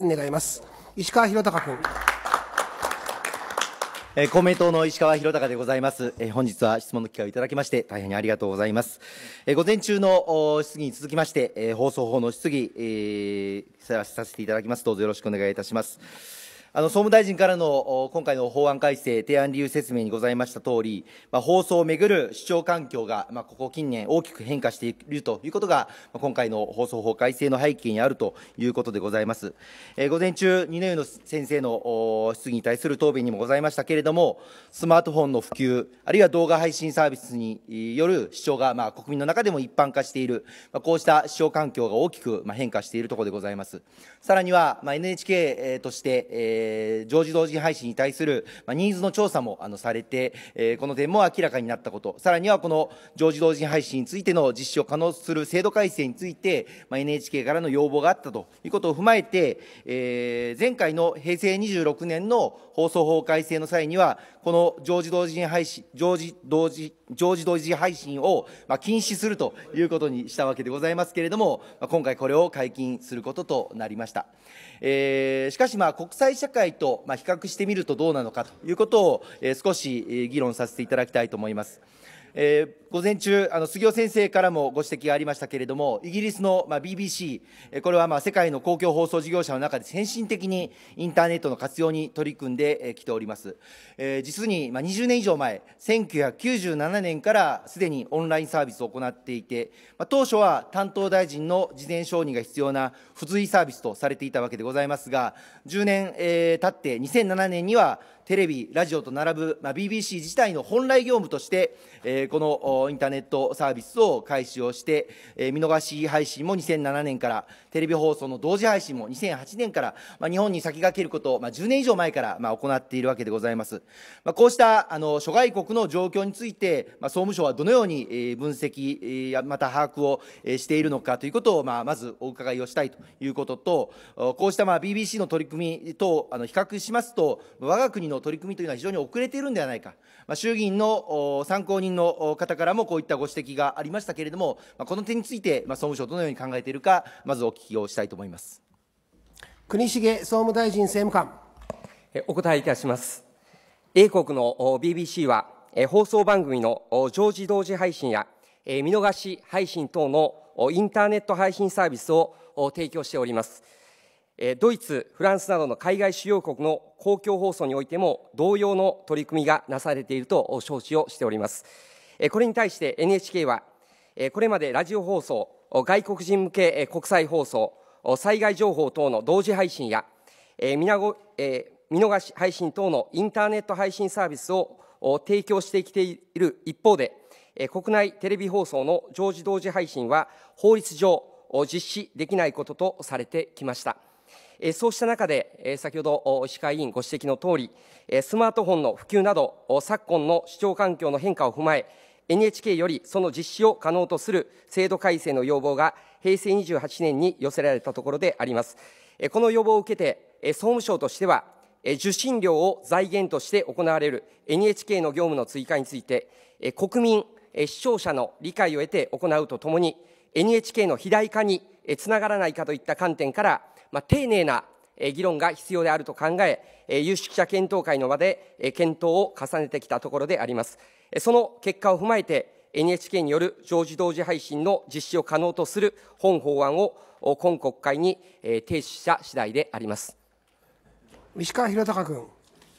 願います石川博隆君え公明党の石川博隆でございます、え本日は質問の機会をいただきまして大変ありがとうございます、え午前中の質疑に続きまして、え放送法の質疑、えー、させていただきますどうぞよろしくお願いいたしますあの総務大臣からの今回の法案改正提案理由説明にございましたとおり、まあ、放送をめぐる視聴環境が、まあ、ここ近年大きく変化しているということが、まあ、今回の放送法改正の背景にあるということでございます。えー、午前中、二年湯の先生の質疑に対する答弁にもございましたけれども、スマートフォンの普及、あるいは動画配信サービスによる視聴が、まあ、国民の中でも一般化している、まあ、こうした視聴環境が大きく、まあ、変化しているところでございます。さらには、まあ、NHK として、えーえー、常時同時配信に対する、まあ、ニーズの調査もあのされて、えー、この点も明らかになったこと、さらにはこの常時同時配信についての実施を可能する制度改正について、まあ、NHK からの要望があったということを踏まえて、えー、前回の平成26年の放送法改正の際には、この常時同時配信、常時同時常時同時配信を、禁止するということにしたわけでございますけれども、今回これを解禁することとなりました、えー、しかし国際社会と比較してみるとどうなのかということを、少し議論させていただきたいと思いますえー、午前中、あの杉尾先生からもご指摘がありましたけれども、イギリスの、まあ、BBC、これは、まあ、世界の公共放送事業者の中で先進的にインターネットの活用に取り組んできております。えー、実に、まあ、20年以上前、1997年からすでにオンラインサービスを行っていて、まあ、当初は担当大臣の事前承認が必要な付随サービスとされていたわけでございますが、10年、えー、経って2007年には、テレビ、ラジオと並ぶ、まあ、BBC 自体の本来業務として、えー、このインターネットサービスを開始をして、えー、見逃し配信も2007年から、テレビ放送の同時配信も2008年から、まあ、日本に先駆けることを、まあ、10年以上前から、まあ、行っているわけでございます。まあ、こうしたあの諸外国の状況について、まあ、総務省はどのように、えー、分析、えー、また把握を、えしているのかということを、まあ、まずお伺いをしたいということと、こうした、まあ、BBC の取り組みとあの比較しますと、我が国のの取り組みというのは非常に遅れているんではないか、まあ、衆議院の参考人の方からもこういったご指摘がありましたけれども、まあ、この点について、まあ、総務省どのように考えているか、まずお聞きをしたいと思います国重総務大臣政務官。お答えいたします。英国の BBC は、放送番組の常時同時配信や見逃し配信等のインターネット配信サービスを提供しております。ドイツ、フランスなどの海外主要国の公共放送においても同様の取り組みがなされていると承知をしております。これに対して NHK は、これまでラジオ放送、外国人向け国際放送、災害情報等の同時配信や、見逃し配信等のインターネット配信サービスを提供してきている一方で、国内テレビ放送の常時同時配信は法律上実施できないこととされてきました。そうした中で、先ほど石川委員ご指摘の通おり、スマートフォンの普及など、昨今の視聴環境の変化を踏まえ、NHK よりその実施を可能とする制度改正の要望が平成28年に寄せられたところであります。この要望を受けて、総務省としては、受信料を財源として行われる NHK の業務の追加について、国民、視聴者の理解を得て行うとともに、NHK の肥大化につながらないかといった観点から、まあ、丁寧な議論が必要であると考え、有識者検討会の場で検討を重ねてきたところであります。その結果を踏まえて、NHK による常時同時配信の実施を可能とする本法案を今国会に提出した次第であります。石川博隆君。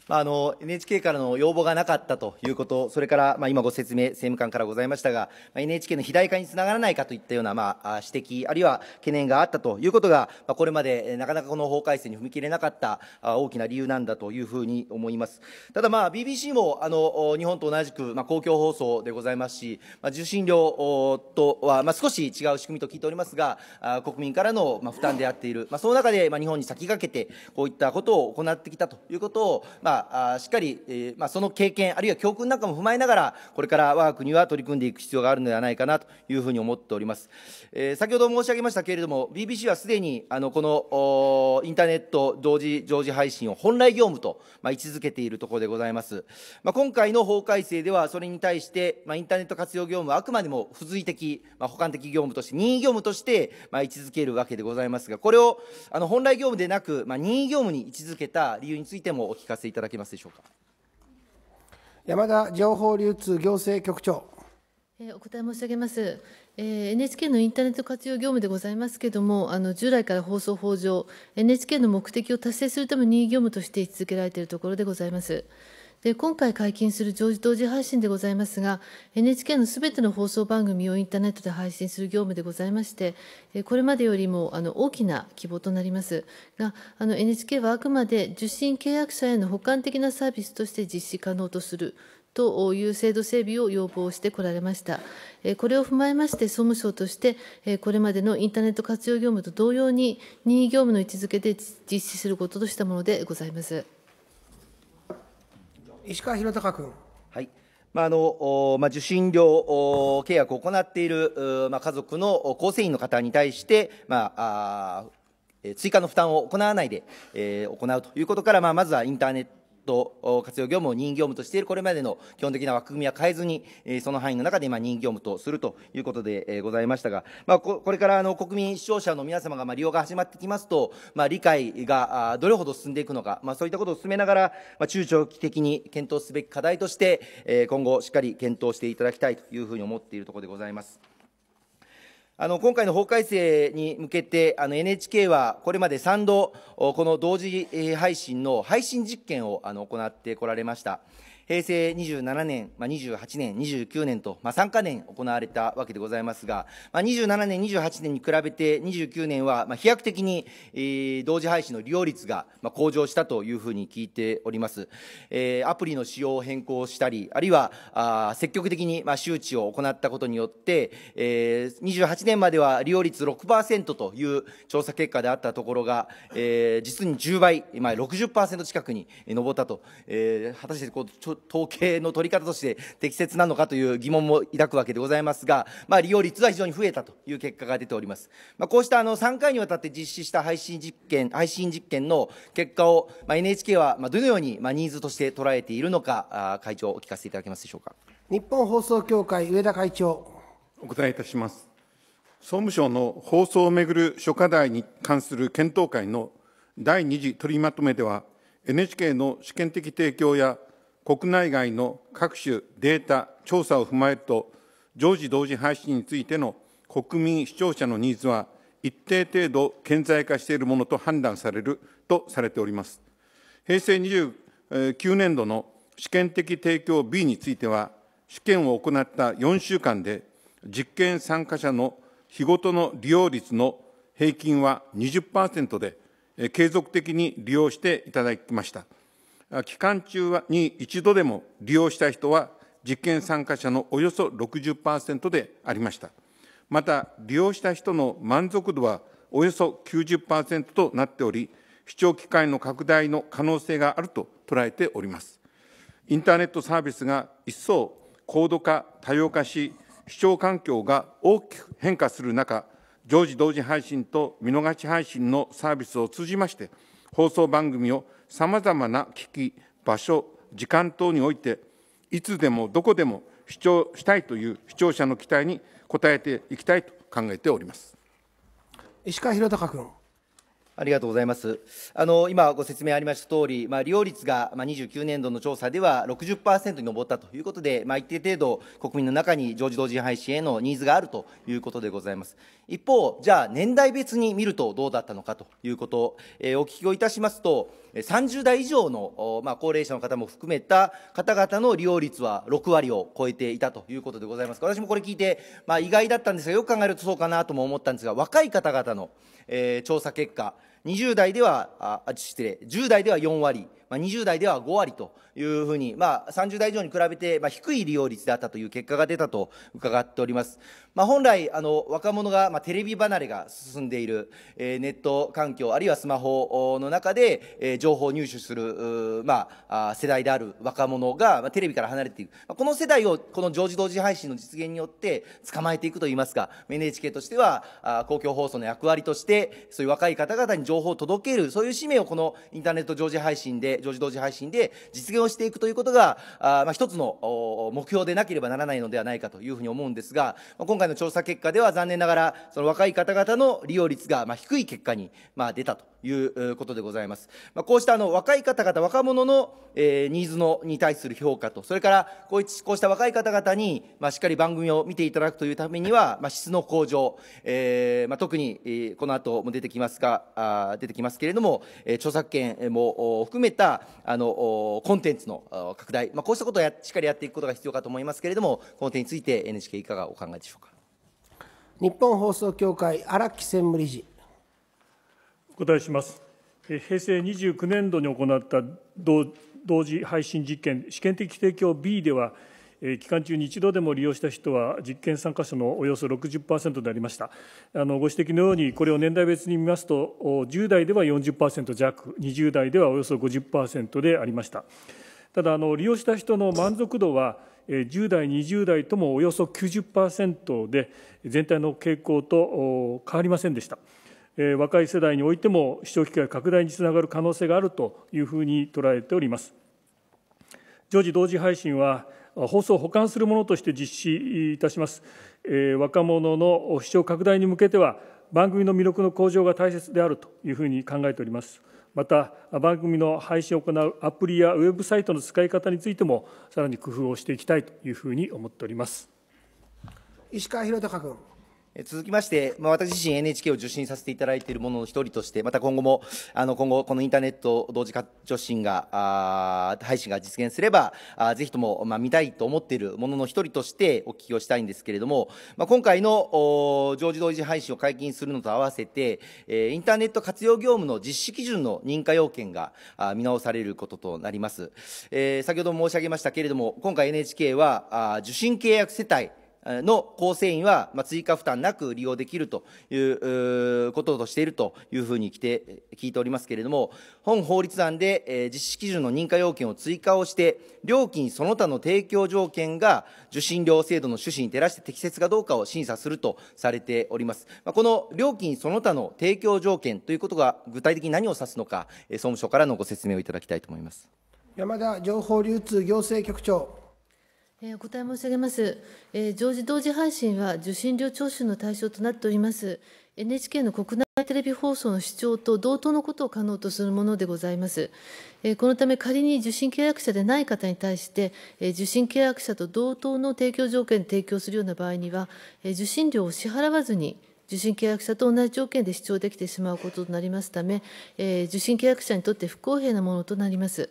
まあ、あの NHK からの要望がなかったということ、それから、まあ、今ご説明、政務官からございましたが、まあ、NHK の肥大化につながらないかといったような、まあ、指摘、あるいは懸念があったということが、まあ、これまでなかなかこの法改正に踏み切れなかった大きな理由なんだというふうに思います。ただ、まあ、BBC もあの日本と同じく、まあ、公共放送でございますし、まあ、受信料とは、まあ、少し違う仕組みと聞いておりますが、あ国民からの、まあ、負担であっている、まあ、その中で、まあ、日本に先駆けて、こういったことを行ってきたということを、まああしっかり、えー、まあ、その経験あるいは教訓なんかも踏まえながらこれから我が国は取り組んでいく必要があるのではないかなというふうに思っております、えー、先ほど申し上げましたけれども BBC はすでにあのこのインターネット同時常時配信を本来業務と、まあ、位置づけているところでございます、まあ、今回の法改正ではそれに対して、まあ、インターネット活用業務はあくまでも付随的、まあ、補完的業務として任意業務として、まあ、位置づけるわけでございますがこれをあの本来業務でなく、まあ、任意業務に位置づけた理由についてもお聞かせいただだけますでしょうか山田情報流通行政局長お答え申し上げます。NHK のインターネット活用業務でございますけれども、あの従来から放送法上、NHK の目的を達成するために業務として位置づけられているところでございます。で今回解禁する常時同時配信でございますが NHK のすべての放送番組をインターネットで配信する業務でございましてこれまでよりもあの大きな規模となりますがあの NHK はあくまで受信契約者への補完的なサービスとして実施可能とするという制度整備を要望してこられました。これを踏まえまして、総務省として、これまでのインターネット活用業務と同様に、任意業務の位置づけで実施することとしたものでございます。石川博隆君。はいまああのまあ、受信料契約を行っている、まあ、家族の構成員の方に対して、まあ、あ追加の負担を行わないで、えー、行うということから、まあ、まずはインターネットと活用業務を任意業務としているこれまでの基本的な枠組みは変えずに、その範囲の中で任意業務とするということでございましたが、まあ、これからあの国民、視聴者の皆様がま利用が始まってきますと、まあ、理解がどれほど進んでいくのか、まあ、そういったことを進めながら、ま中長期的に検討すべき課題として、今後、しっかり検討していただきたいというふうに思っているところでございます。あの今回の法改正に向けて、あの NHK はこれまで3度、この同時配信の配信実験をあの行ってこられました。平成27年、まあ、28年、29年と、まあ、3か年行われたわけでございますが、まあ、27年、28年に比べて29年は、まあ、飛躍的に、えー、同時配信の利用率が、まあ、向上したというふうに聞いております。えー、アプリの仕様を変更したり、あるいはあ積極的に、まあ、周知を行ったことによって、えー、28年までは利用率6%という調査結果であったところが、えー、実に10倍、まあ、60%近くに上ったと、えー、果たしてこう統計の取り方として適切なのかという疑問も抱くわけでございますが、まあ、利用率は非常に増えたという結果が出ております。まあ、こうしたあの3回にわたって実施した配信実験、配信実験の結果を、まあ、NHK はどのようにまあニーズとして捉えているのか、会長、お聞かせていただけますでしょうか。日本放送協会、上田会長。お答えいたします。総務省の放送をめぐる諸課題に関する検討会の第2次取りまとめでは、NHK の試験的提供や国内外の各種データ、調査を踏まえると、常時同時配信についての国民、視聴者のニーズは、一定程度顕在化しているものと判断されるとされております。平成29年度の試験的提供 B については、試験を行った4週間で、実験参加者の日ごとの利用率の平均は20%で、継続的に利用していただきました。期間中に一度でも利用した人は、実験参加者のおよそ60%でありました。また、利用した人の満足度はおよそ90%となっており、視聴機会の拡大の可能性があると捉えております。インターネットサービスが一層高度化、多様化し、視聴環境が大きく変化する中、常時同時配信と見逃し配信のサービスを通じまして、放送番組をさまざまな危機場所時間等においていつでもどこでも主張したいという視聴者の期待に応えていきたいと考えております石川博隆君。ありがとうございます。あの今ご説明ありました通り、まあ、利用率が、まあ、29年度の調査では60%に上ったということで、まあ、一定程度、国民の中に常時同時配信へのニーズがあるということでございます。一方、じゃあ、年代別に見るとどうだったのかということ、えー、お聞きをいたしますと、30代以上の、まあ、高齢者の方も含めた方々の利用率は6割を超えていたということでございます私もこれ聞いて、まあ、意外だったんですがよく考えるとそうかなとも思ったんですが若い方々の、えー、調査結果20代ではあ失礼10代では4割まあ、20代では5割というふうに、まあ、30代以上に比べて、まあ、低い利用率であったという結果が出たと伺っております。まあ、本来あの若者が、まあ、テレビ離れが進んでいる、えー、ネット環境あるいはスマホの中で、えー、情報を入手する、まあ、世代である若者が、まあ、テレビから離れていく、まあ、この世代をこの常時同時配信の実現によって捕まえていくといいますか NHK としてはあ公共放送の役割としてそういう若い方々に情報を届けるそういう使命をこのインターネット常時配信で常時同時配信で実現をしていくということがあ、まあ、一つの目標でなければならないのではないかというふうに思うんですが、まあ、今回回の調査結果では残念ながらその若い方々の利用率がま低い結果にま出たということでございます、まあ、こうしたあの若い方々若者の、えニーズのに対する評価とそれからこうこうした若い方々に、ましっかり番組を見ていただくというためには、ま質の向上、えま特に、この後も出てきますがあ出てきますけれども、え著作権も含めたあのコンテンツの拡大、まこうしたことをしっかりやっていくことが必要かと思いますけれどもこの点について NHK いかがお考えでしょうか。日本放送協会、荒木専務理事。お答えします。平成29年度に行った同時配信実験、試験的提供 B では、期間中に一度でも利用した人は実験参加者のおよそ60%でありましたあのご指摘のようにこれを年代別に見ますと10代では40%弱20代ではおよそ50%でありましたただあの利用した人の満足度は10代、20代ともおよそ90%で、全体の傾向と変わりませんでした。若い世代においても、視聴機会拡大につながる可能性があるというふうに捉えております。常時同時配信は、放送を補完するものとして実施いたします、えー、若者の視聴拡大に向けては番組の魅力の向上が大切であるというふうに考えておりますまた番組の配信を行うアプリやウェブサイトの使い方についてもさらに工夫をしていきたいというふうに思っております石川博隆君続きまして、まあ、私自身 NHK を受信させていただいているものの一人として、また今後も、あの、今後、このインターネット同時受信が、あ配信が実現すれば、あぜひとも、まあ、見たいと思っているものの一人としてお聞きをしたいんですけれども、まあ、今回の、お常時同時配信を解禁するのと合わせて、えー、インターネット活用業務の実施基準の認可要件があ見直されることとなります。えー、先ほども申し上げましたけれども、今回 NHK は、あ受信契約世帯、の構成員は、まあ、追加負担なく利用できるということとしているというふうに聞いておりますけれども、本法律案で、えー、実施基準の認可要件を追加をして、料金その他の提供条件が受信料制度の趣旨に照らして適切かどうかを審査するとされております。まあ、この料金その他の提供条件ということが具体的に何を指すのか、総務省からのご説明をいただきたいと思います。山田情報流通行政局長。お答え申し上げます。常時同時配信は受信料徴収の対象となっております。NHK の国内テレビ放送の視聴と同等のことを可能とするものでございます。このため仮に受信契約者でない方に対して受信契約者と同等の提供条件で提供するような場合には受信料を支払わずに受信契約者と同じ条件で視聴できてしまうこととなりますため受信契約者にとって不公平なものとなります。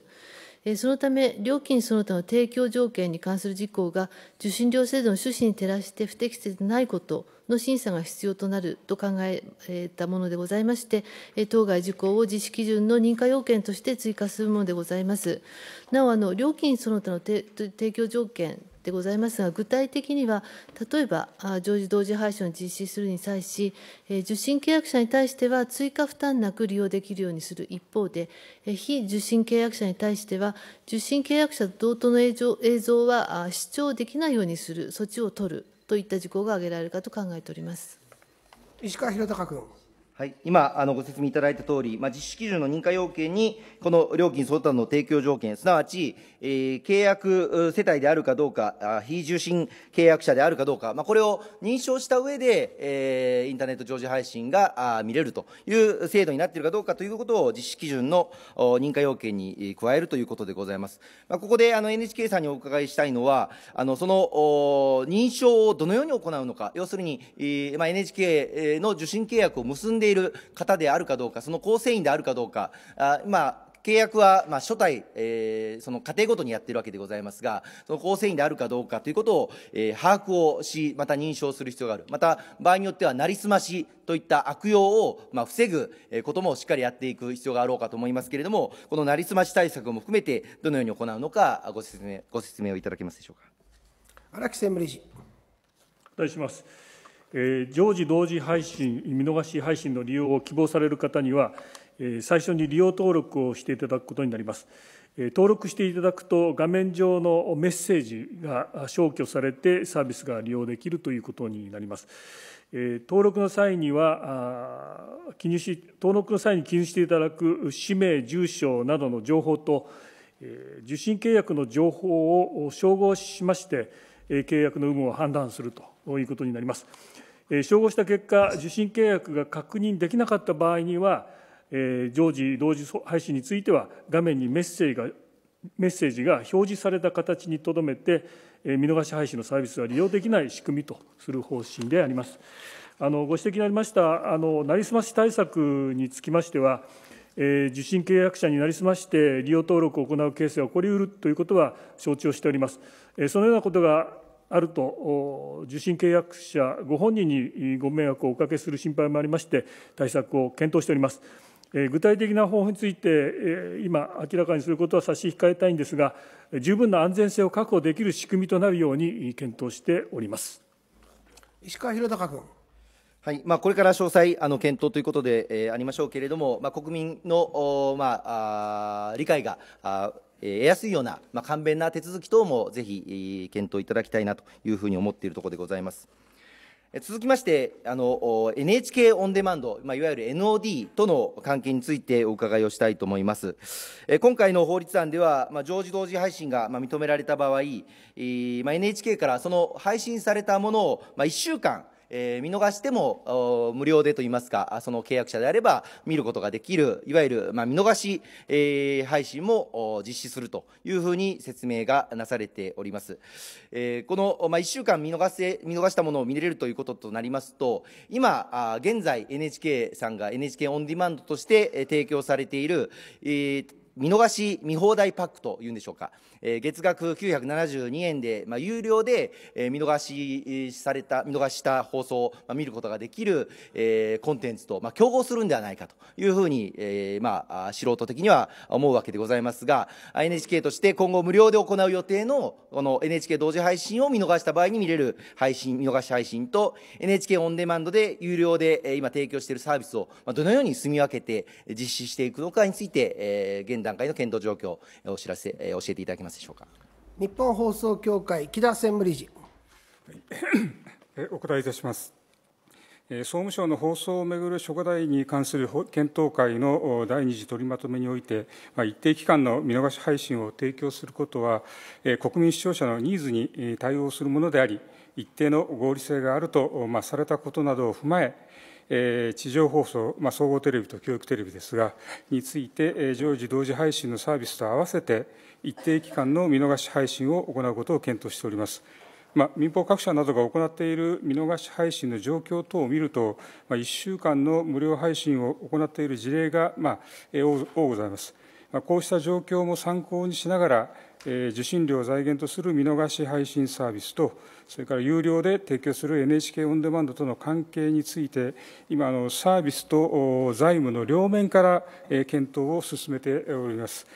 そのため、料金その他の提供条件に関する事項が受信料制度の趣旨に照らして不適切でないことの審査が必要となると考えたものでございまして、当該事項を実施基準の認可要件として追加するものでございます。なお、あの料金その他の提供条件でございますが、具体的には、例えば、常時同時配信を実施するに際し、受信契約者に対しては追加負担なく利用できるようにする一方で、非受信契約者に対しては、受信契約者と同等の映像は視聴できないようにする措置を取るといった事項が挙げられるかと考えております。石川博隆君。はい、今あのご説明いただいたとおり、まあ、実施基準の認可要件に、この料金その他の提供条件、すなわち、えー、契約世帯であるかどうか、非受信契約者であるかどうか、まあ、これを認証した上で、えー、インターネット常時配信があ見れるという制度になっているかどうかということを、実施基準の認可要件に加えるということでございます。まあ、ここであの NHK さんにお伺いしたいのは、あのその認証をどのように行うのか、要するに、えーまあ、NHK の受信契約を結んででいる方であるかどうか、その構成員であるかどうか、あまあ契約は、まあ、初対、えー、その家庭ごとにやっているわけでございますが、その構成員であるかどうかということを、えー、把握をし、また認証する必要がある。また、場合によっては、なりすましといった悪用を、まあ、防ぐこともしっかりやっていく必要があろうかと思いますけれども、このなりすまし対策も含めて、どのように行うのか、ご説明、ご説明をいただけますでしょうか。荒木専務理事。お願いします。常時同時配信、見逃し配信の利用を希望される方には、最初に利用登録をしていただくことになります。登録していただくと、画面上のメッセージが消去されて、サービスが利用できるということになります。登録の際には記入し、登録の際に記入していただく氏名、住所などの情報と、受信契約の情報を照合しまして、契約の有無を判断するということになります。照合した結果、受信契約が確認できなかった場合には、常時同時配信については、画面にメッセージがメッセージが表示された形にとどめて、見逃し配信のサービスは利用できない仕組みとする方針であります。あのご指摘になりましたあの、なりすまし対策につきましては、えー、受信契約者になりすまして利用登録を行うケースが起こりうるということは承知をしております。えー、そのようなことがあると受信契約者ご本人にご迷惑をおかけする心配もありまして対策を検討しております。具体的な方法について、今、明らかにすることは差し控えたいんですが、十分な安全性を確保できる仕組みとなるように検討しております石川博隆君。はいまあ、これから詳細あの検討ということで、えー、ありましょうけれども、まあ、国民のまあ、あ理解があ得やすいような、まあ、簡便な手続き等もぜひ検討いただきたいなというふうに思っているところでございます。続きまして、あの NHK オンデマンド、まあ、いわゆる NOD との関係についてお伺いをしたいと思います。え今回の法律案では、まあ、常時同時配信が、まあ、認められた場合、えーまあ、NHK からその配信されたものを、まあ、1週間、えー、見逃しても無料でといいますかその契約者であれば見ることができるいわゆる、まあ、見逃し、えー、配信も実施するというふうに説明がなされております、えー、この、まあ、1週間見逃せ見逃したものを見れるということとなりますと今あ現在 NHK さんが NHK オンディマンドとして提供されている、えー見逃し見放題パックというんでしょうか、え月額972円で、まあ、有料で、え見逃しされた見逃した放送を、まあ、見ることができる、えコンテンツと、まあ、競合するんではないかというふうに、えまあ、素人的には思うわけでございますが NHK として今後無料で行う予定のこの NHK 同時配信を見逃した場合に見れる配信見逃し配信と NHK オンデマンドで有料で、え今提供しているサービスを、まあ、どのように住み分けて実施していくのかについて、え現段階の検討状況お知らせ、え教えていただきます。ますでしょうか日本放送協会木田専務理事 お答えいたします総務省の放送をめぐる諸課題に関する検討会の第2次取りまとめにおいて、一定期間の見逃し配信を提供することは、国民視聴者のニーズに対応するものであり、一定の合理性があると、まあ、されたことなどを踏まえ、地上放送、まあ、総合テレビと教育テレビですが、について、常時同時配信のサービスと合わせて、一定期間の見逃し配信を行うことを検討しております。まあ、民放各社などが行っている見逃し配信の状況等を見ると、まあ、1週間の無料配信を行っている事例が、まあ、多ございます。まあ、こうした状況も参考にしながら、えー、受信料を財源とする見逃し配信サービスと、それから有料で提供する NHK オンデマンドとの関係について、今、のサービスと財務の両面から、えー、検討を進めております。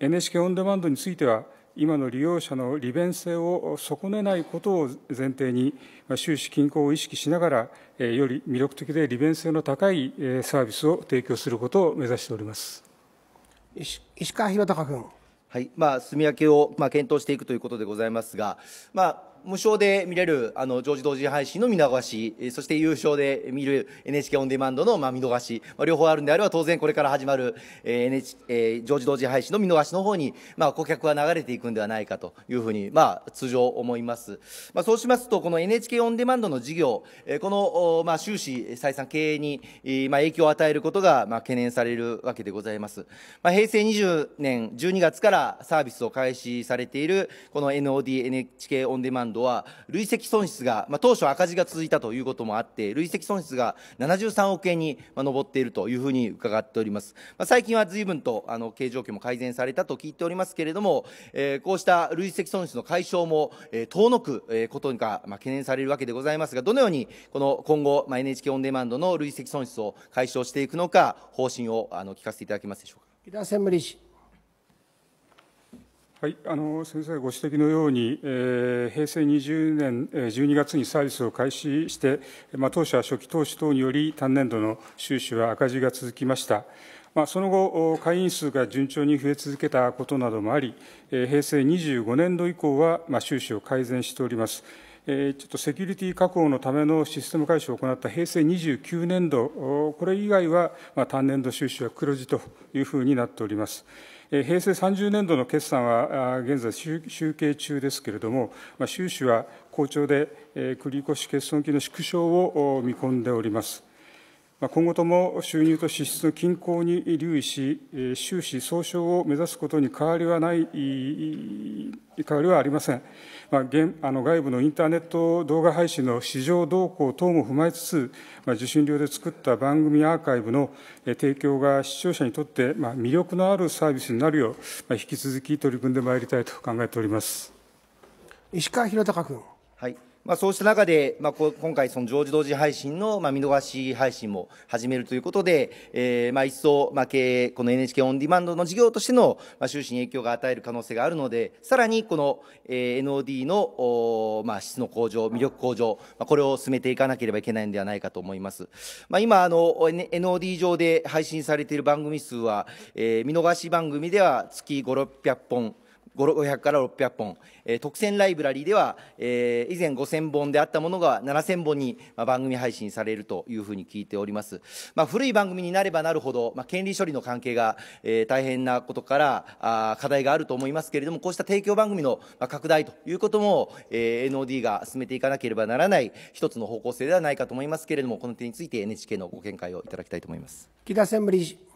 NHK オンデマンドについては、今の利用者の利便性を損ねないことを前提に、収支均衡を意識しながら、より魅力的で利便性の高いサービスを提供することを目指しております石川博隆君。はいまあ、住み分けを、まあ、検討していくということでございますが、まあ無償で見れるあの常時同時配信の見逃し、そして有償で見る NHK オンデマンドの、まあ、見逃し、まあ、両方あるんであれば当然これから始まる、えー NH えー、常時同時配信の見逃しの方に、まあ、顧客は流れていくんではないかというふうに、まあ、通常思います、まあ、そうしますとこの NHK オンデマンドの事業、えー、このお、まあ、収支採算経営に、まあ、影響を与えることが、まあ、懸念されるわけでございます、まあ、平成20年12月からサービスを開始されているこの NOD NHK オンデマンドドは累積損失が、まあ、当初赤字が続いたということもあって累積損失が73億円に上っているというふうに伺っております、まあ、最近は随分とあの経営状況も改善されたと聞いておりますけれども、えー、こうした累積損失の解消も、えー、遠のく、えことが、まあ、懸念されるわけでございますがどのようにこの今後、まあ、NHK オンデマンドの累積損失を解消していくのか方針をあの聞かせていただけますでしょうか。木田専務理事はい、あの先生ご指摘のように、えー、平成20年12月にサービスを開始して、まあ、当社は初期投資等により単年度の収支は赤字が続きました。まあ、その後、会員数が順調に増え続けたことなどもあり、平成25年度以降は、収支を改善しております。ちょっとセキュリティ確保のためのシステム改修を行った平成29年度、これ以外は、単年度収支は黒字というふうになっております。平成30年度の決算は現在集計中ですけれども、収支は好調で、繰越決算金の縮小を見込んでおります。今後とも収入と支出の均衡に留意し、収支総称を目指すことに変わりはない、変わりはありません。まあ、現あの外部のインターネット動画配信の市場動向等も踏まえつつ、まあ、受信料で作った番組アーカイブの提供が視聴者にとって、まあ、魅力のあるサービスになるよう、まあ、引き続き取り組んでまいりたいと考えております石川博隆君。まあ、そうした中で、まあ、今回、その常時同時配信の、まあ、見逃し配信も始めるということで、えー、まあ、一層、まあ、経営、この NHK オンディマンドの事業としての、まあ、収支に影響が与える可能性があるので、さらにこの、えー、NOD の、おまあ、質の向上、魅力向上、まあ、これを進めていかなければいけないんではないかと思います。まあ、今、あの、NOD 上で配信されている番組数は、えー、見逃し番組では月5、600本、500から600本、特選ライブラリーでは、以前5000本であったものが7000本に、番組配信されるというふうに聞いております、まあ、古い番組になればなるほど、まあ、権利処理の関係が、大変なことから課題があると思いますけれどもこうした提供番組の拡大ということも、NOD が進めていかなければならない一つの方向性ではないかと思いますけれどもこの点について NHK のご見解をいただきたいと思います。木田専務理事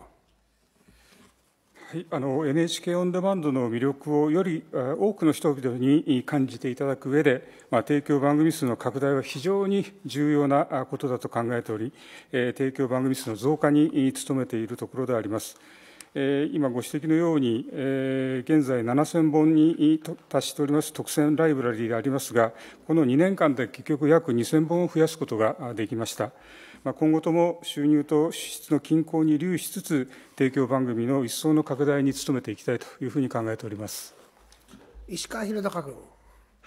はい、あの NHK オンデマンドの魅力をより多くの人々に感じていただく上で、まあ、提供番組数の拡大は非常に重要なことだと考えており、えー、提供番組数の増加に努めているところであります。えー、今ご指摘のように、えー、現在7000本に達しております特選ライブラリーでありますが、この2年間で結局約2000本を増やすことができました。今後とも収入と支出の均衡に留意しつつ、提供番組の一層の拡大に努めていきたいというふうに考えております石川博隆君。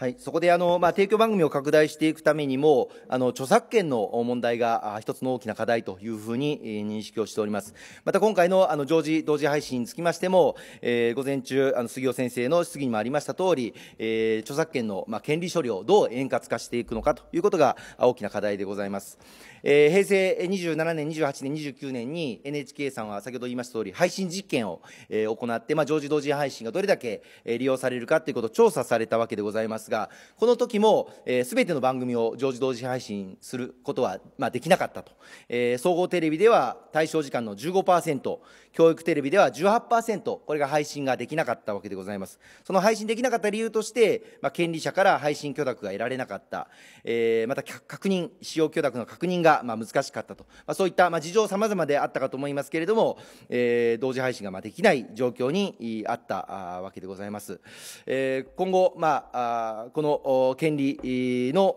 はい、そこであの、まあ、提供番組を拡大していくためにもあの著作権の問題が一つの大きな課題というふうに認識をしておりますまた今回のあの常時同時配信につきましても、えー、午前中あの杉尾先生の質疑にもありました通り、えー、著作権の、まあ、権利処理をどう円滑化していくのかということが大きな課題でございます、えー、平成27年28年29年に NHK さんは先ほど言いました通り配信実験を、え行って、まあ、常時同時配信がどれだけ利用されるかということを調査されたわけでございますがこの時も、えー、ての番組を常時同時配信することは、まあ、できなかったと、えー、総合テレビでは対象時間の15%教育テレビでは18%これが配信ができなかったわけでございますその配信できなかった理由として、まあ、権利者から配信許諾が得られなかった、えー、また確認使用許諾の確認が、まあ、難しかったと、まあ、そういった、まあ、事情さまざまであったかと思いますけれども、えー、同時配信が、まあ、できない状況にあったわけでございます、えー、今後、まあこの権利の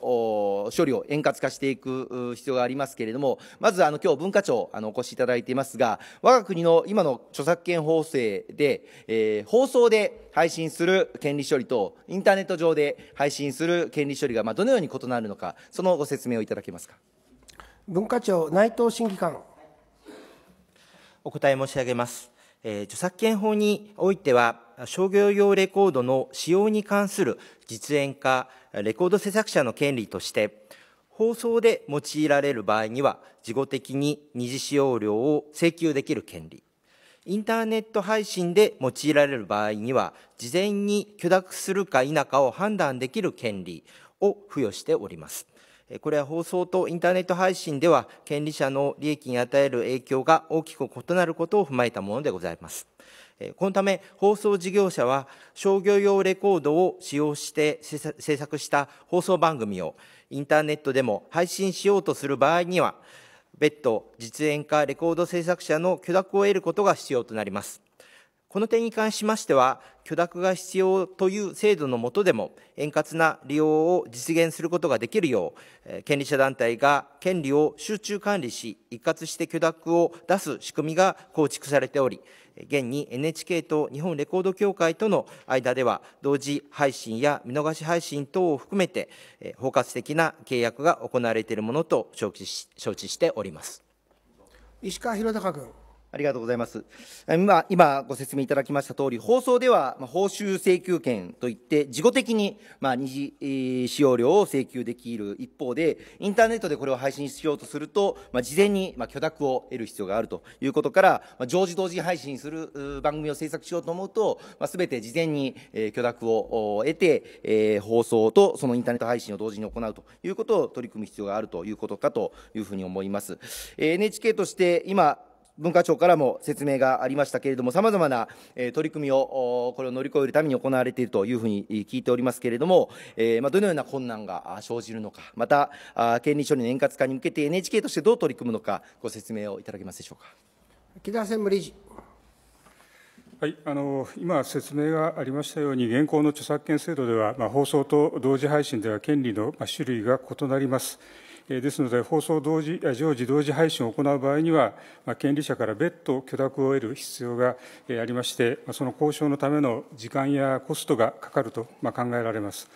処理を円滑化していく必要がありますけれども、まずあの今日文化庁あのお越しいただいていますが、我が国の今の著作権法制で、えー、放送で配信する権利処理とインターネット上で配信する権利処理がまあどのように異なるのか、そのご説明をいただけますか。文化庁内藤審議官。お答え申し上げます。えー、著作権法においては商業用レコードの使用に関する実演家、レコード制作者の権利として、放送で用いられる場合には、事後的に二次使用料を請求できる権利。インターネット配信で用いられる場合には、事前に許諾するか否かを判断できる権利を付与しております。これは放送とインターネット配信では、権利者の利益に与える影響が大きく異なることを踏まえたものでございます。このため放送事業者は商業用レコードを使用して制作した放送番組をインターネットでも配信しようとする場合には別途実演家レコード制作者の許諾を得ることが必要となります。この点に関しましては、許諾が必要という制度の下でも、円滑な利用を実現することができるよう、権利者団体が権利を集中管理し、一括して許諾を出す仕組みが構築されており、現に NHK と日本レコード協会との間では同時配信や見逃し配信等を含めて包括的な契約が行われているものと承知し承知しております石川博隆君。ありがとうございます。今、今ご説明いただきました通り、放送では、まあ、報酬請求権といって、事後的に、まあ、二次、えー、使用料を請求できる一方で、インターネットでこれを配信しようとすると、まあ、事前に、まあ、許諾を得る必要があるということから、まあ、常時同時配信する番組を制作しようと思うと、まあ、全て事前に、えー、許諾を得て、えー、放送とそのインターネット配信を同時に行うということを取り組む必要があるということかというふうに思います。えー、NHK として今文化庁からも説明がありましたけれども、さまざまな、え取り組みをこれを乗り越えるために行われているというふうに聞いておりますけれども、えまあ、どのような困難が生じるのか、また、あ権利処理の円滑化に向けて NHK としてどう取り組むのか、ご説明をいただけますでしょうか。木田専務理事はい、あの今、説明がありましたように、現行の著作権制度では、まあ、放送と同時配信では権利の種類が異なります。ですので、放送同時常時同時配信を行う場合には、権利者から別途許諾を得る必要がありまして、その交渉のための時間やコストがかかると考えられます。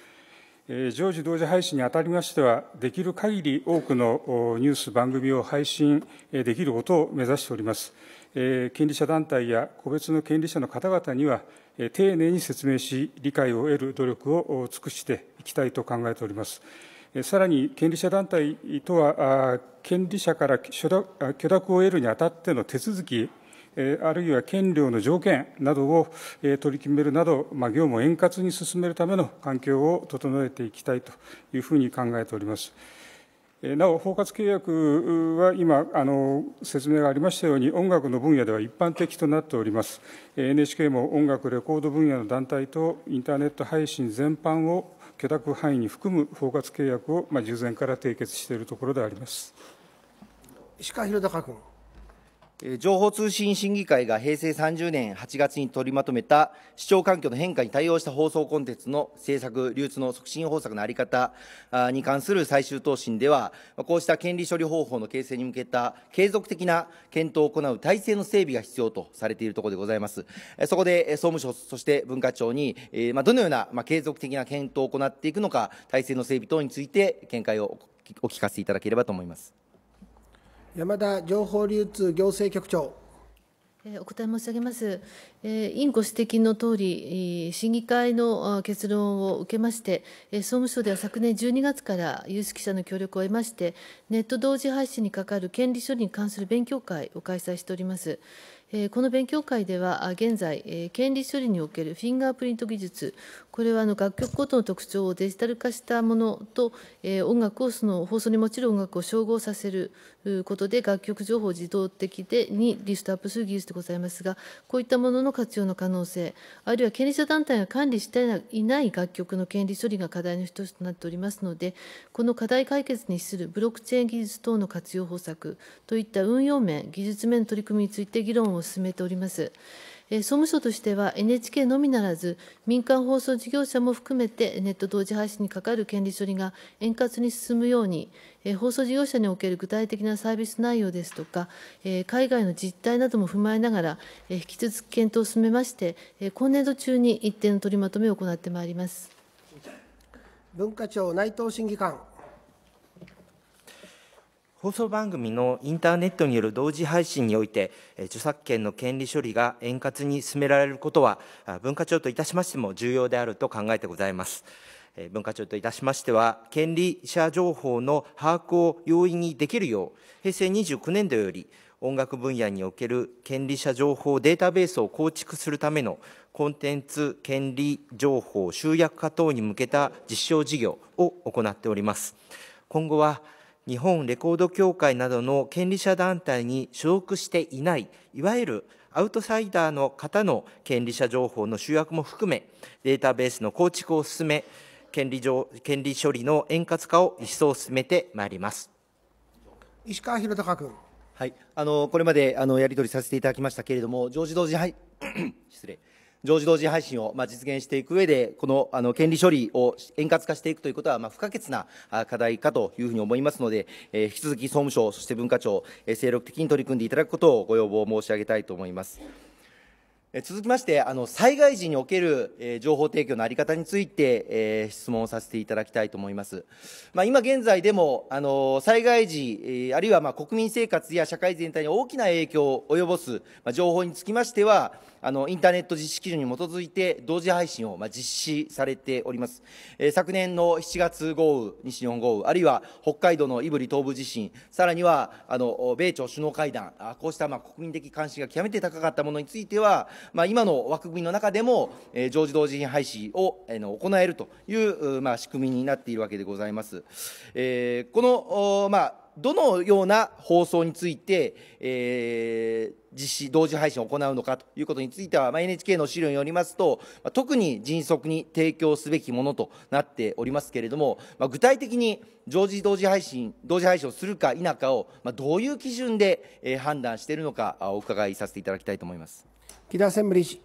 常時同時配信にあたりましては、できる限り多くのニュース、番組を配信できることを目指しております。権利者団体や個別の権利者の方々には、丁寧に説明し、理解を得る努力を尽くしていきたいと考えております。さらに権利者団体とは、権利者から許諾を得るにあたっての手続き、あるいは権料の条件などを取り決めるなど、業務を円滑に進めるための環境を整えていきたいというふうに考えております。なお、包括契約は今あの、説明がありましたように、音楽の分野では一般的となっております。NHK も音楽、レコード分野の団体とインターネット配信全般を許諾範囲に含む包括契約を、まあ、従前から締結しているところであります。石川博隆君。情報通信審議会が平成30年8月に取りまとめた視聴環境の変化に対応した放送コンテンツの制作、流通の促進方策の在り方に関する最終答申では、こうした権利処理方法の形成に向けた継続的な検討を行う体制の整備が必要とされているところでございます。そこで総務省、そして文化庁に、どのような継続的な検討を行っていくのか、体制の整備等について見解をお聞かせいただければと思います。山田情報流通行政局長。お答え申し上げます。委員ご指摘のとおり、審議会の結論を受けまして、総務省では昨年12月から有識者の協力を得まして、ネット同時配信に係る権利処理に関する勉強会を開催しております。この勉強会では現在、権利処理におけるフィンガープリント技術、これはあの楽曲ごとの特徴をデジタル化したものと、音楽をその放送に用いる音楽を照合させることで、楽曲情報を自動的でにリストアップする技術でございますが、こういったものの活用の可能性、あるいは権利者団体が管理していない楽曲の権利処理が課題の一つとなっておりますので、この課題解決に資するブロックチェーン技術等の活用方策といった運用面、技術面の取り組みについて議論をを進めております。総務省としては NHK のみならず、民間放送事業者も含めてネット同時配信に係る権利処理が円滑に進むように、放送事業者における具体的なサービス内容ですとか、海外の実態なども踏まえながら、引き続き検討を進めまして、今年度中に一定の取りまとめを行ってまいります。文化庁内藤審議官放送番組のインターネットによる同時配信において著作権の権利処理が円滑に進められることは文化庁といたしましても重要であると考えてございます文化庁といたしましては権利者情報の把握を容易にできるよう平成29年度より音楽分野における権利者情報データベースを構築するためのコンテンツ権利情報集約化等に向けた実証事業を行っております今後は日本レコード協会などの権利者団体に所属していない、いわゆるアウトサイダーの方の権利者情報の集約も含め、データベースの構築を進め、権利権利処理の円滑化を一層進めてまいります。石川博隆君。はい、あのこれまであのやり取りさせていただきましたけれども、常時同時、はい、失礼、常時同時配信を、まあ、実現していく上で、このあの権利処理を円滑化していくということは、まあ、不可欠な課題かというふうに思いますので、えー、引き続き総務省、そして文化庁、えー、精力的に取り組んでいただくことをご要望申し上げたいと思います。え続きまして、あの災害時における、えー、情報提供のあり方について、えー、質問をさせていただきたいと思います。まあ、今現在でも、あの災害時、えー、あるいはまあ国民生活や社会全体に大きな影響を及ぼす、まあ、情報につきましては、あのインターネット実施基準に基づいて同時配信を、まあ、実施されております、えー、昨年の7月豪雨西日本豪雨あるいは北海道の胆振東部地震さらにはあの米朝首脳会談あこうした、まあ、国民的関心が極めて高かったものについては、まあ、今の枠組みの中でも、えー、常時同時配信を、えー、の行えるという、まあ、仕組みになっているわけでございます、えー、この、まあどのような放送について、えー、実施、同時配信を行うのかということについては、まあ、NHK の資料によりますと、特に迅速に提供すべきものとなっておりますけれども、まあ、具体的に常時同時配信、同時配信をするか否かを、まあ、どういう基準で、え判断しているのか、お伺いさせていただきたいと思います。木田専務理事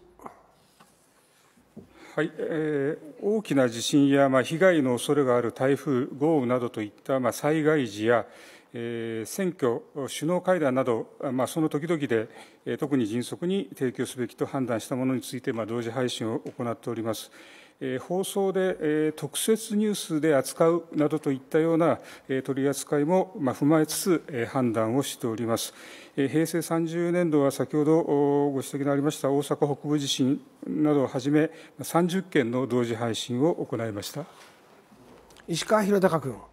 はいえー、大きな地震や、まあ、被害の恐れがある台風、豪雨などといった、まあ、災害時や、え選挙、首脳会談など、まあ、その時々で、えー、特に迅速に提供すべきと判断したものについて、まあ、同時配信を行っております。え放送で、え特設ニュースで扱うなどといったような、え取り扱いも、まあ、踏まえつつ、え判断をしております。え平成30年度は先ほどご指摘のありました大阪北部地震などをはじめ30件の同時配信を行いました石川博隆君。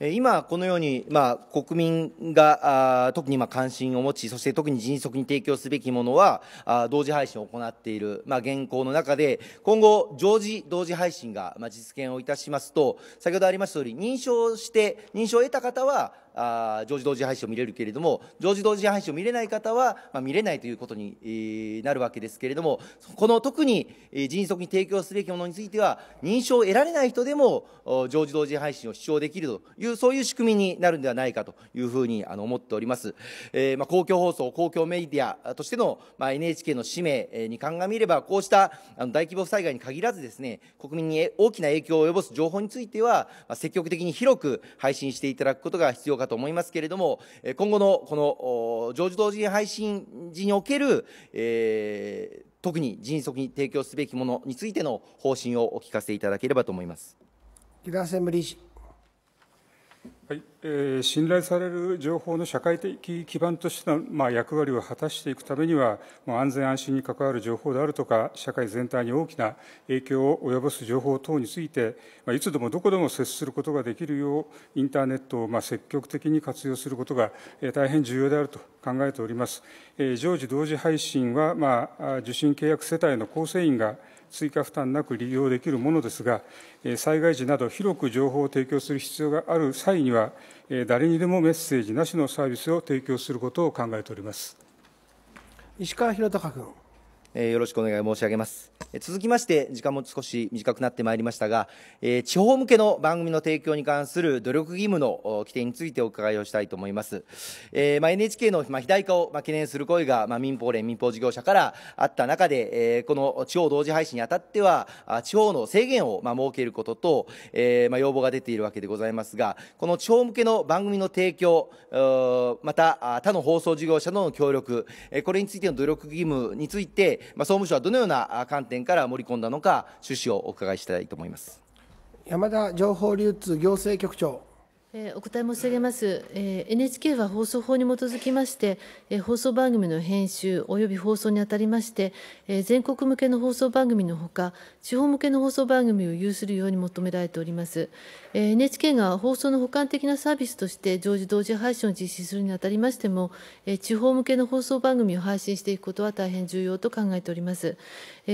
今、このように、まあ、国民が特にまあ関心を持ち、そして特に迅速に提供すべきものは、同時配信を行っている、まあ、現行の中で、今後、常時同時配信が実現をいたしますと、先ほどありました通り、認証して、認証を得た方は、あ常時同時配信を見れるけれども常時同時配信を見れない方は、まあ、見れないということになるわけですけれどもこの特に迅速に提供すべきものについては認証を得られない人でも常時同時配信を視聴できるというそういう仕組みになるんではないかというふうにあの思っております。えー、まあ、公共放送公共メディアとしての、まあ、NHK の使命に鑑みればこうしたあの大規模災害に限らずですね国民に大きな影響を及ぼす情報については、まあ、積極的に広く配信していただくことが必要かとと思いますけれども、今後のこの常時同時配信時における、えー、特に迅速に提供すべきものについての方針をお聞かせいただければと思います。木田専務理事。はい、えー、信頼される情報の社会的基盤としての、まあ、役割を果たしていくためには、もう安全安心に関わる情報であるとか、社会全体に大きな影響を及ぼす情報等について、まあ、いつでもどこでも接することができるよう、インターネットをまあ積極的に活用することが、えー、大変重要であると考えております。えー、常時同時配信は、まあ、受信契約世帯の構成員が、追加負担なく利用できるものですが、災害時など広く情報を提供する必要がある際には、誰にでもメッセージなしのサービスを提供することを考えております石川博隆君。えー、よろしくお願い申し上げます、え続きまして時間も少し短くなってまいりましたが、えー、地方向けの番組の提供に関する努力義務の規定についてお伺いをしたいと思います、えー、まあ、NHK の、まあ、肥大化を、まあ、懸念する声が、まあ、民放連民放事業者からあった中で、えー、この地方同時配信にあたっては地方の制限を、まあ、設けることと、えーまあ、要望が出ているわけでございますがこの地方向けの番組の提供また他の放送事業者との協力、えこれについての努力義務についてまあ、総務省はどのような観点から盛り込んだのか、趣旨をお伺いしたいと思います山田情報流通行政局長。お答え申し上げます。NHK は放送法に基づきまして、放送番組の編集及び放送にあたりまして、全国向けの放送番組のほか、地方向けの放送番組を有するように求められております。NHK が放送の補完的なサービスとして常時同時配信を実施するにあたりましても、地方向けの放送番組を配信していくことは大変重要と考えております。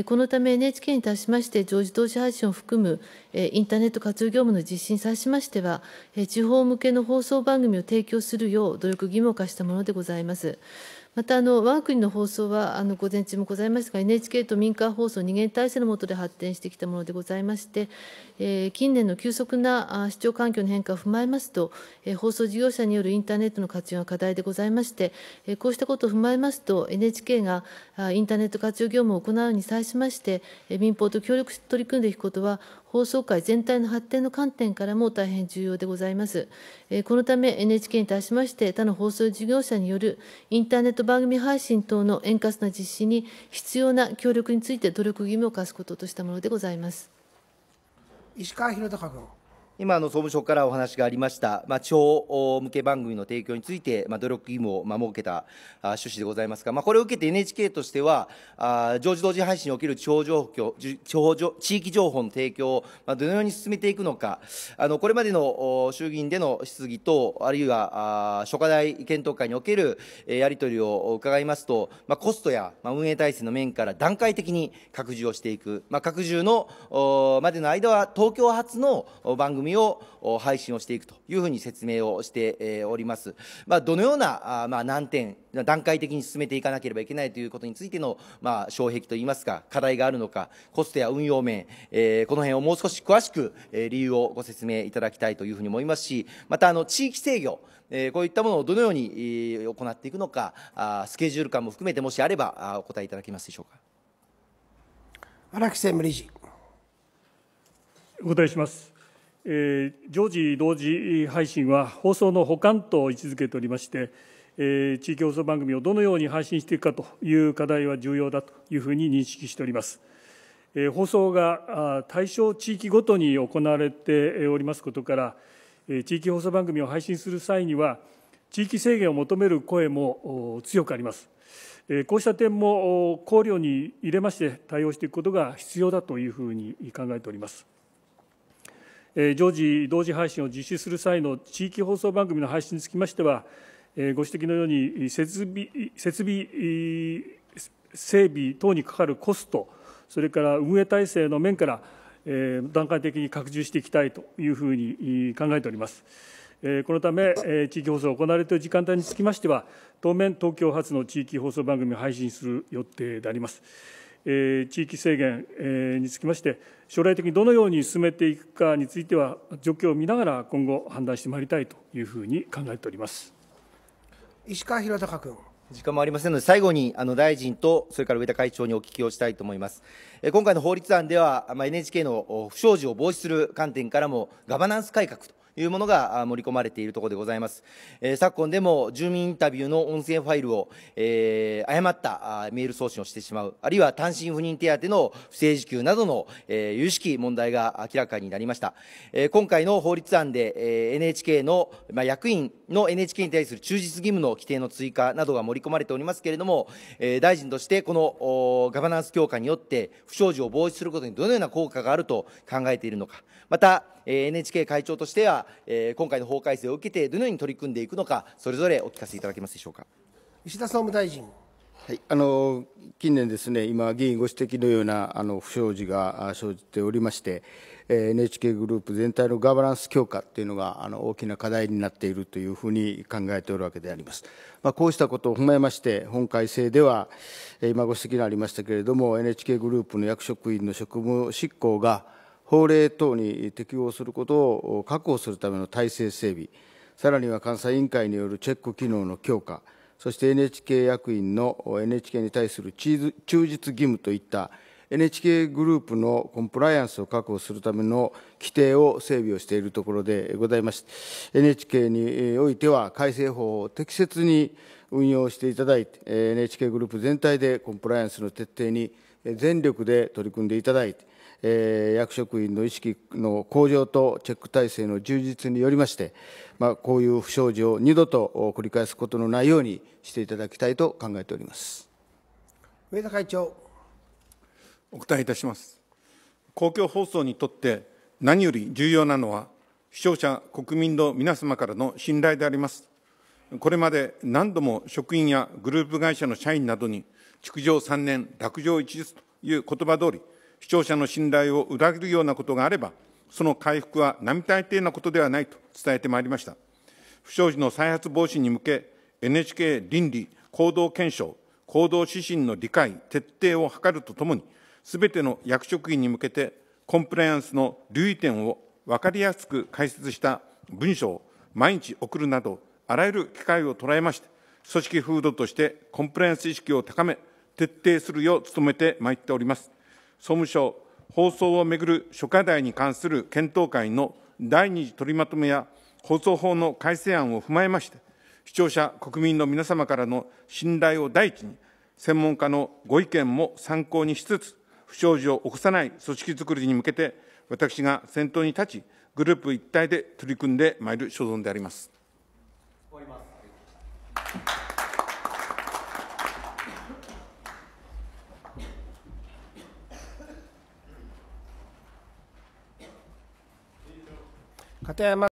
このため NHK に対しまして常時同時配信を含むインターネット活用業務の実施に際しましては、地方向けの放送番組を提供するよう努力義務を課したものでございます。またあの我が国の放送はあの午前中もございましたが NHK と民間放送二元体制の下で発展してきたものでございまして、えー、近年の急速な視聴環境の変化を踏まえますと、えー、放送事業者によるインターネットの活用が課題でございまして、えー、こうしたことを踏まえますと NHK がインターネット活用業務を行うに際しまして民放と協力して取り組んでいくことは放送界全体の発展の観点からも大変重要でございます。このため NHK に対しまして他の放送事業者によるインターネット番組配信等の円滑な実施に必要な協力について努力義務を課すこととしたものでございます。石川博隆君。今の総務省からお話がありました、まあ、地方向け番組の提供について、まあ、努力義務を、設けた趣旨でございますが、まあ、これを受けて NHK としては、あ常時同時配信における地方状地方地域情報の提供を、まあ、どのように進めていくのか、あのこれまでの衆議院での質疑と、あるいはあ諸課題検討会における、えやり取りを伺いますと、まあ、コストや、まあ、運営体制の面から段階的に拡充をしていく、まあ、拡充のまでの間は、東京発の番組みを配信をしていくというふうに説明をしております。まあ、どのような、まあ、難点、段階的に進めていかなければいけないということについての、まあ、障壁といいますか、課題があるのか、コストや運用面、この辺をもう少し詳しく、理由をご説明いただきたいというふうに思いますし、また、あの、地域制御、えこういったものをどのように、行っていくのかあ、スケジュール感も含めて、もしあればあお答えいただけますでしょうか。荒木専務理事。お答えします。えー、常時同時配信は放送の補完と位置づけておりまして、えー、地域放送番組をどのように配信していくかという課題は重要だというふうに認識しております。えー、放送が対象地域ごとに行われておりますことから、えー、地域放送番組を配信する際には、地域制限を求める声も強くあります。こうした点も考慮に入れまして対応していくことが必要だというふうに考えております。常時同時配信を実施する際の地域放送番組の配信につきましては、ご指摘のように設備、設備整備等にかかるコスト、それから運営体制の面から、段階的に拡充していきたいというふうに考えております。このため、地域放送が行われている時間帯につきましては、当面、東京発の地域放送番組を配信する予定であります。え地域制限、えにつきまして将来的にどのように進めていくかについては状況を見ながら今後判断してまいりたいというふうに考えております石川博隆君。時間もありませんので、最後にあの大臣と、それから上田会長にお聞きをしたいと思います。え今回の法律案では、まあ、NHK の不祥事を防止する観点からも、ガバナンス改革というものが盛り込まれているところでございます、え昨今でも住民インタビューの音声ファイルを、えー、誤ったメール送信をしてしまうあるいは単身赴任手当の不正受給などの、えー、有識問題が明らかになりました、えー、今回の法律案で、えー、NHK の、まあ、役員の NHK に対する忠実義務の規定の追加などが盛り込まれておりますけれども、えー、大臣としてこのガバナンス強化によって不祥事を防止することにどのような効果があると考えているのかまたえ NHK 会長としては、え今回の法改正を受けてどのように取り組んでいくのかそれぞれお聞かせいただけますでしょうか石田総務大臣。はい、あの近年ですね、今、議員ご指摘のようなあの不祥事が生じておりまして、NHK グループ全体のガバナンス強化というのがあの大きな課題になっているというふうに考えておるわけであります。まあ、こうしたことを踏まえまして、本改正では、今ご指摘のありましたけれども、NHK グループの役職員の職務執行が、法令等に適用することを確保するための体制整備、さらには監査委員会によるチェック機能の強化、そして NHK 役員の NHK に対する忠実義務といった NHK グループのコンプライアンスを確保するための規定を整備をしているところでございまして、NHK においては改正法を適切に運用していただいて、NHK グループ全体でコンプライアンスの徹底に全力で取り組んでいただいて、えー、役職員の意識の向上とチェック体制の充実によりまして、まあ、こういう不祥事を二度と繰り返すことのないようにしていただきたいと考えております上田会長お答えいたします公共放送にとって何より重要なのは視聴者国民の皆様からの信頼でありますこれまで何度も職員やグループ会社の社員などに、築城3年、落城1日という言葉通り、視聴者の信頼を裏切るようなことがあれば、その回復は並大抵なことではないと伝えてまいりました。不祥事の再発防止に向け、NHK 倫理、行動検証、行動指針の理解、徹底を図るとともに、すべての役職員に向けて、コンプライアンスの留意点を分かりやすく解説した文書を毎日送るなど、あらゆる機会を捉えまして、組織風土としてコンプライアンス意識を高め、徹底するよう努めてまいっております。総務省放送をめぐる諸課題に関する検討会の第2次取りまとめや放送法の改正案を踏まえまして、視聴者、国民の皆様からの信頼を第一に、専門家のご意見も参考にしつつ、不祥事を起こさない組織づくりに向けて、私が先頭に立ち、グループ一体で取り組んでまいる所存であります。片山